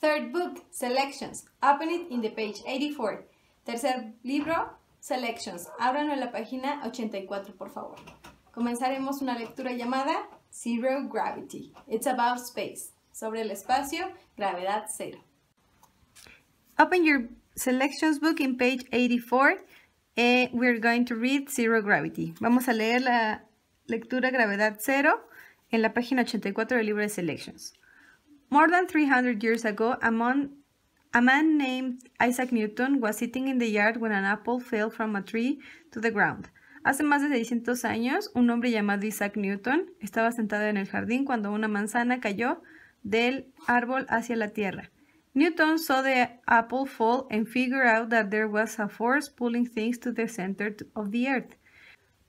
Third book, Selections. Open it in the page 84. Tercer libro, Selections. Ábranlo en la página 84, por favor. Comenzaremos una lectura llamada Zero Gravity. It's about space. Sobre el espacio, gravedad cero. Open your selections book in page 84. and eh, we're going to read Zero Gravity. Vamos a leer la lectura Gravedad Cero en la página 84 del libro de Selections. More than 300 years ago, a man, named Isaac Newton was sitting in the yard when an apple fell from a tree to the ground. Hace más de 600 años, un hombre llamado Isaac Newton estaba sentado en el jardín cuando una manzana cayó del árbol hacia la tierra. Newton saw the apple fall and figured out that there was a force pulling things to the center of the earth.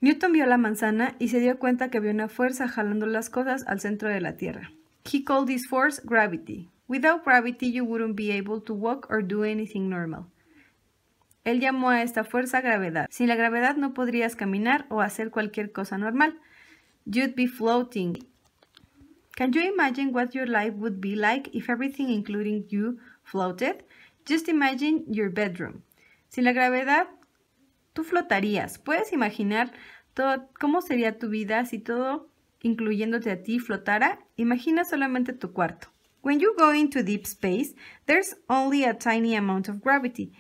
Newton vio la manzana y se dio cuenta que había una fuerza jalando las cosas al centro de la tierra. He called this force gravity. Without gravity you wouldn't be able to walk or do anything normal. Él llamó a esta fuerza gravedad. Sin la gravedad no podrías caminar o hacer cualquier cosa normal. You'd be floating. Can you imagine what your life would be like if everything including you floated? Just imagine your bedroom. Sin la gravedad, tú flotarías. ¿Puedes imaginar todo, cómo sería tu vida si todo incluyéndote a ti, flotara, imagina solamente tu cuarto. When you go into deep space, there's only a tiny amount of gravity.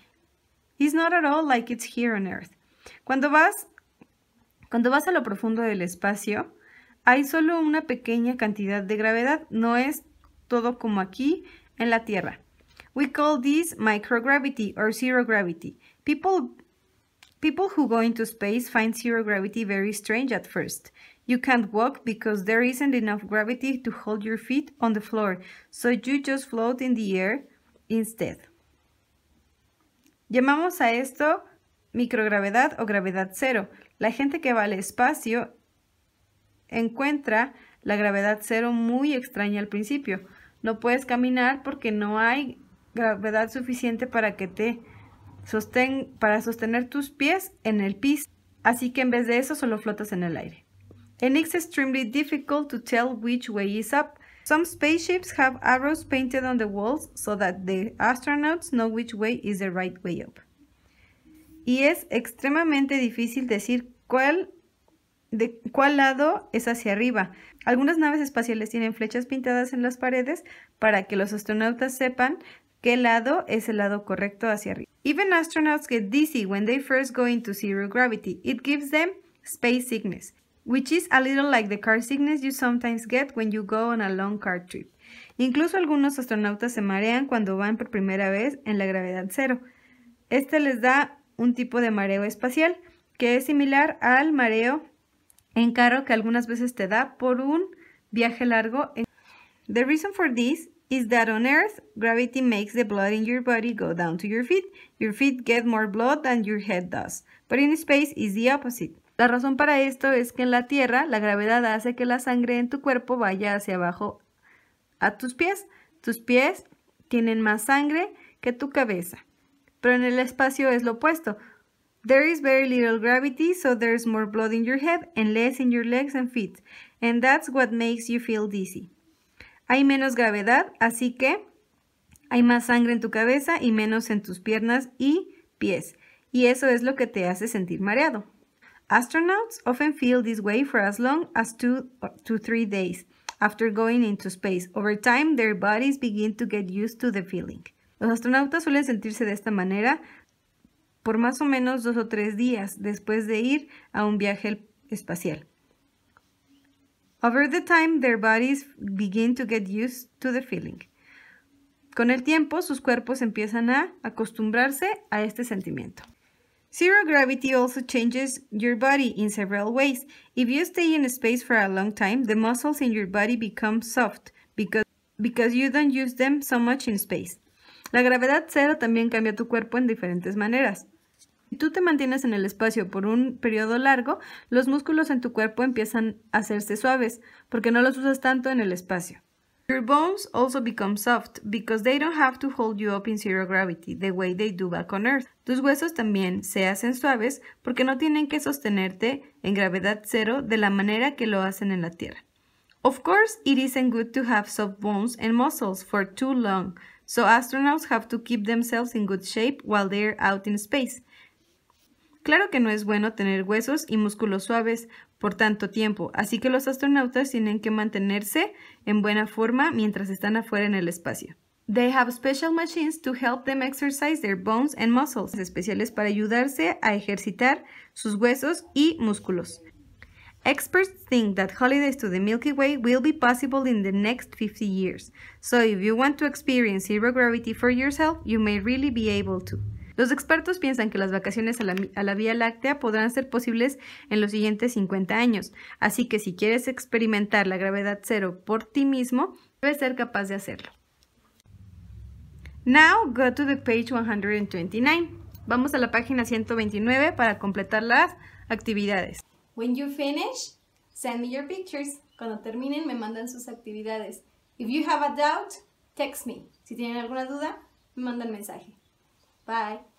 It's not at all like it's here on Earth. Cuando vas, cuando vas a lo profundo del espacio, hay solo una pequeña cantidad de gravedad, no es todo como aquí en la Tierra. We call this microgravity or zero gravity. People People who go into space find zero gravity very strange at first. You can't walk because there isn't enough gravity to hold your feet on the floor, so you just float in the air instead. Llamamos a esto microgravedad o gravedad cero. La gente que va al espacio encuentra la gravedad cero muy extraña al principio. No puedes caminar porque no hay gravedad suficiente para que te sostén, para sostener tus pies en el piso. Así que en vez de eso solo flotas en el aire. And it's extremely difficult to tell which way is up. Some spaceships have arrows painted on the walls so that the astronauts know which way is the right way up. Y es extremadamente difícil decir cuál de cuál lado es hacia arriba. Algunas naves espaciales tienen flechas pintadas en las paredes para que los astronautas sepan qué lado es el lado correcto hacia arriba. Even astronauts get dizzy when they first go into zero gravity. It gives them space sickness, which is a little like the car sickness you sometimes get when you go on a long car trip. Incluso algunos astronautas se marean cuando van por primera vez en la gravedad cero. Este les da un tipo de mareo espacial que es similar al mareo en carro que algunas veces te da por un viaje largo. The reason for this is that on Earth, gravity makes the blood in your body go down to your feet. Your feet get more blood than your head does. But in space is the opposite. La razón para esto es que en la Tierra la gravedad hace que la sangre en tu cuerpo vaya hacia abajo a tus pies. Tus pies tienen más sangre que tu cabeza. Pero en el espacio es lo opuesto. There is very little gravity, so there's more blood in your head and less in your legs and feet. And that's what makes you feel dizzy. Hay menos gravedad, así que hay más sangre en tu cabeza y menos en tus piernas y pies. Y eso es lo que te hace sentir mareado. Astronauts often feel this way for as long as two to three days after going into space. Over time, their bodies begin to get used to the feeling. Los astronautas suelen sentirse de esta manera por más o menos dos o tres días después de ir a un viaje espacial. Over the time, their bodies begin to get used to the feeling. Con el tiempo, sus cuerpos empiezan a acostumbrarse a este sentimiento. Zero gravity also changes your body in several ways. If you stay in space for a long time, the muscles in your body become soft because, because you don't use them so much in space. La gravedad cero también cambia tu cuerpo en diferentes maneras. Si tú te mantienes en el espacio por un periodo largo, los músculos en tu cuerpo empiezan a hacerse suaves porque no los usas tanto en el espacio. Your bones also become soft because they don't have to hold you up in zero gravity the way they do back on Earth. Tus huesos también se hacen suaves porque no tienen que sostenerte en gravedad cero de la manera que lo hacen en la Tierra. Of course, it isn't good to have soft bones and muscles for too long, so astronauts have to keep themselves in good shape while they're out in space. Claro que no es bueno tener huesos y músculos suaves por tanto tiempo, así que los astronautas tienen que mantenerse en buena forma mientras están afuera en el espacio. They have special machines to help them exercise their bones and muscles, especiales para ayudarse a ejercitar sus huesos y músculos. Experts think that holidays to the Milky Way will be possible in the next 50 years, so if you want to experience zero gravity for yourself, you may really be able to. Los expertos piensan que las vacaciones a la, Vía Láctea podrán ser posibles en los siguientes 50 años, así que si quieres experimentar la gravedad cero por ti mismo, debes ser capaz de hacerlo. Now go to the page 129. Vamos a la página 129 para completar las actividades. When you finish, send me your pictures. Cuando terminen, me mandan sus actividades. If you have a doubt, text me. Si tienen alguna duda, me mandan mensaje. Bye.